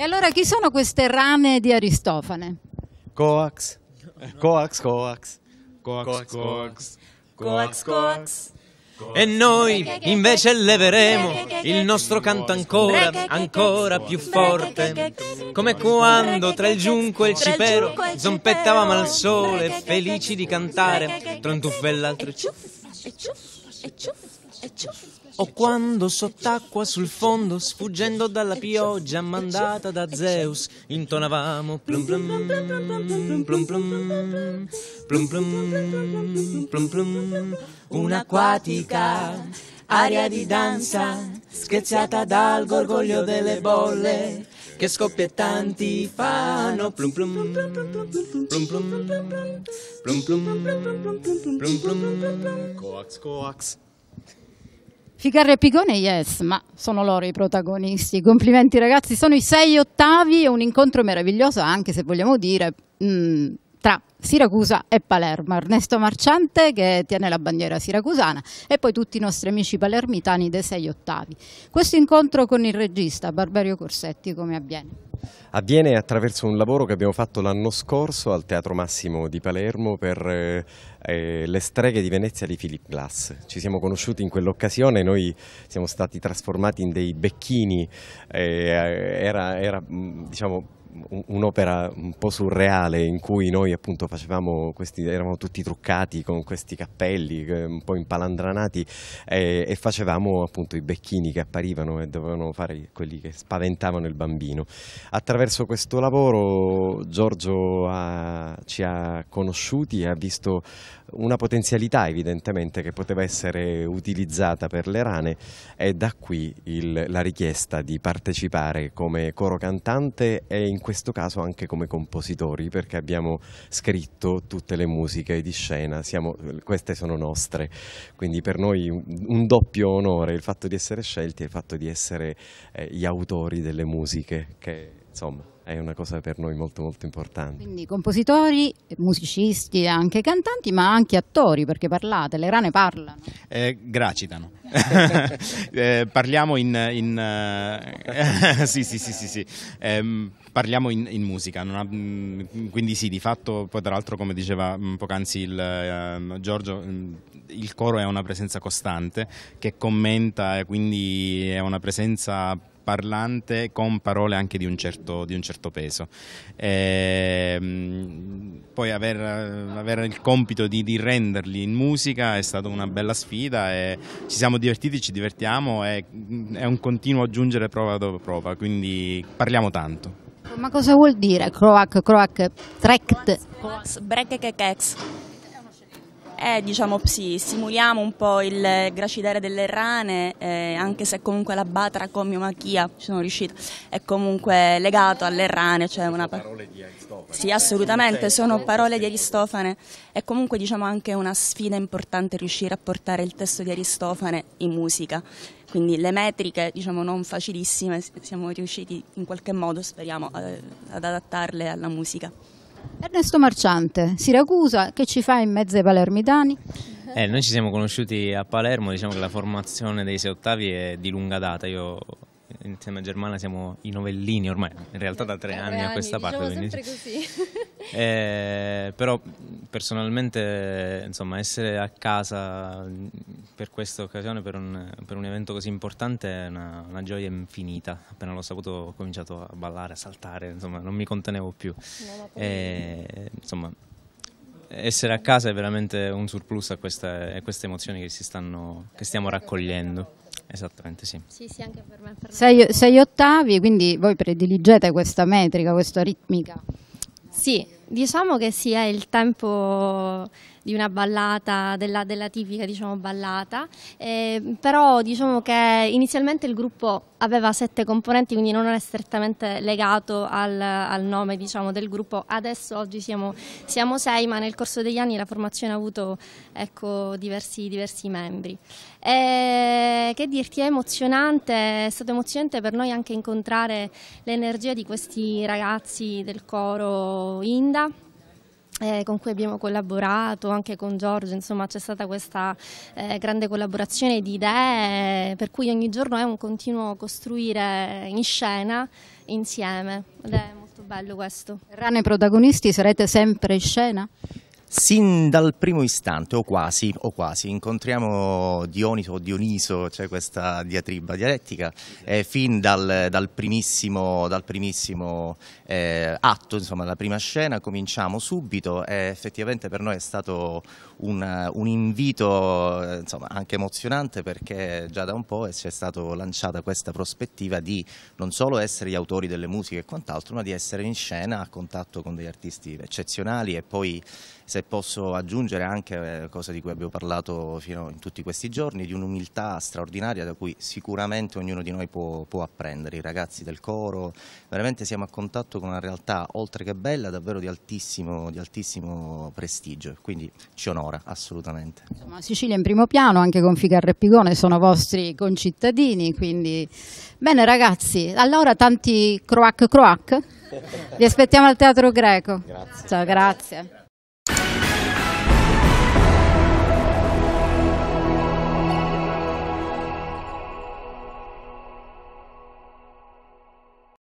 E allora chi sono queste rane di Aristofane? Coax, coax, coax, coax, coax, coax, coax. E noi invece leveremo il nostro canto ancora, ancora più forte. Come quando tra il giunco e il cipero zompettavamo al sole, felici di cantare, tra un tuffo e l'altro. E ciuff, e ciuff, e ciuff, e ciuff. O quando sott'acqua sul fondo, sfuggendo dalla pioggia mandata da Zeus, intonavamo plum plum plum plum plum plum plum plum un'acquatica aria di danza scherzata dal gorgoglio delle bolle che scoppiettanti fanno plum plum plum plum plum plum plum plum plum plum plum plum plum plum coax coax Ficarra e Picone, yes, ma sono loro i protagonisti. Complimenti ragazzi, sono i sei ottavi e un incontro meraviglioso, anche se vogliamo dire... Mh, mm, tra Siracusa e Palermo, Ernesto Marciante che tiene la bandiera siracusana e poi tutti i nostri amici palermitani dei sei ottavi. Questo incontro con il regista Barberio Corsetti come avviene? Avviene attraverso un lavoro che abbiamo fatto l'anno scorso al Teatro Massimo di Palermo per eh, eh, Le streghe di Venezia di Philip Glass. Ci siamo conosciuti in quell'occasione, noi siamo stati trasformati in dei becchini, eh, eh era, era mm, diciamo, un'opera un po' surreale in cui noi appunto facevamo questi, eravamo tutti truccati con questi cappelli eh, un po' impalandranati e, e facevamo appunto i becchini che apparivano e dovevano fare quelli che spaventavano il bambino. Attraverso questo lavoro Giorgio ha, ci ha conosciuti e ha visto una potenzialità evidentemente che poteva essere utilizzata per le rane e da qui il, la richiesta di partecipare come coro cantante e in questo caso anche come compositori perché abbiamo scritto tutte le musiche di scena, siamo, queste sono nostre, quindi per noi un, doppio onore il fatto di essere scelti e il fatto di essere eh, gli autori delle musiche che insomma è una cosa per noi molto molto importante. Quindi compositori, musicisti, e anche cantanti, ma anche attori, perché parlate, le rane parlano. Eh, gracitano. eh, parliamo in... in uh... sì, sì, sì, sì, sì. Eh, parliamo in, in musica, ha, mm, quindi sì, di fatto, poi tra l'altro come diceva mm, poc'anzi il, uh, Giorgio, mm, il coro è una presenza costante che commenta, e eh, quindi è una presenza parlante con parole anche di un certo, di un certo peso. E, ehm, poi avere aver, il compito di, di, renderli in musica è stata una bella sfida e ci siamo divertiti, ci divertiamo e è un continuo aggiungere prova dopo prova, quindi parliamo tanto. Ma cosa vuol dire croac, croac, trekt? Croac, break, eh, diciamo sì, simuliamo un po' il gracidere delle rane, eh, anche se comunque la batra comiomachia, ci sono riuscita, è comunque legato alle rane. Cioè una sono parole di Aristofane. Sì, assolutamente, sono parole di Aristofane. È comunque diciamo anche una sfida importante riuscire a portare il testo di Aristofane in musica. Quindi le metriche, diciamo, non facilissime, siamo riusciti in qualche modo, speriamo, eh, ad adattarle alla musica. Ernesto Marciante, Siracusa, che ci fa in mezzo ai palermitani? Eh, noi ci siamo conosciuti a Palermo, diciamo che la formazione dei sei ottavi è di lunga data, io insieme a Germana siamo i novellini ormai, in realtà da tre, tre anni, anni, a questa diciamo parte. Quindi... Così. Eh, però personalmente insomma, essere a casa per questa occasione, per un, per un evento così importante, è una, una, gioia infinita. Appena l'ho saputo ho cominciato a ballare, a saltare, insomma, non mi contenevo più. E, insomma, essere a casa è veramente un surplus a queste, a queste emozioni che, stanno, che stiamo raccogliendo. Esattamente, sì. Sì, sì, anche per me. Per Sei, sei ottavi, quindi voi prediligete questa metrica, questa ritmica. Sì, Diciamo che sì, è il tempo di una ballata, della, della tipica diciamo, ballata, eh, però diciamo che inizialmente il gruppo aveva sette componenti, quindi non è strettamente legato al, al nome diciamo, del gruppo. Adesso oggi siamo, siamo, sei, ma nel corso degli anni la formazione ha avuto ecco, diversi, diversi, membri. E, ehm, che dirti, è emozionante, è stato emozionante per noi anche incontrare l'energia di questi ragazzi del coro Inda azienda eh, con cui abbiamo collaborato anche con Giorgio, insomma c'è stata questa eh, grande collaborazione di idee per cui ogni giorno è un continuo costruire in scena insieme ed è molto bello questo. Rane protagonisti sarete sempre in scena? Sin dal primo istante, o quasi, o quasi, incontriamo Dioniso Dioniso, c'è cioè questa diatriba dialettica, eh, fin dal, dal primissimo, dal primissimo eh, atto, insomma, la prima scena, cominciamo subito, eh, effettivamente per noi è stato un, un invito eh, insomma, anche emozionante perché già da un po' ci è stata lanciata questa prospettiva di non solo essere gli autori delle musiche e quant'altro, ma di essere in scena a contatto con degli artisti eccezionali e poi se se posso aggiungere anche eh, cosa di cui abbiamo parlato fino in tutti questi giorni, di un'umiltà straordinaria da cui sicuramente ognuno di noi può, può, apprendere, i ragazzi del coro, veramente siamo a contatto con una realtà oltre che bella, davvero di altissimo, di altissimo prestigio, quindi ci onora assolutamente. Insomma, Sicilia in primo piano, anche con e Pigone sono vostri concittadini, quindi bene ragazzi, allora tanti croac croac, vi aspettiamo al Teatro Greco. Grazie. Ciao, grazie.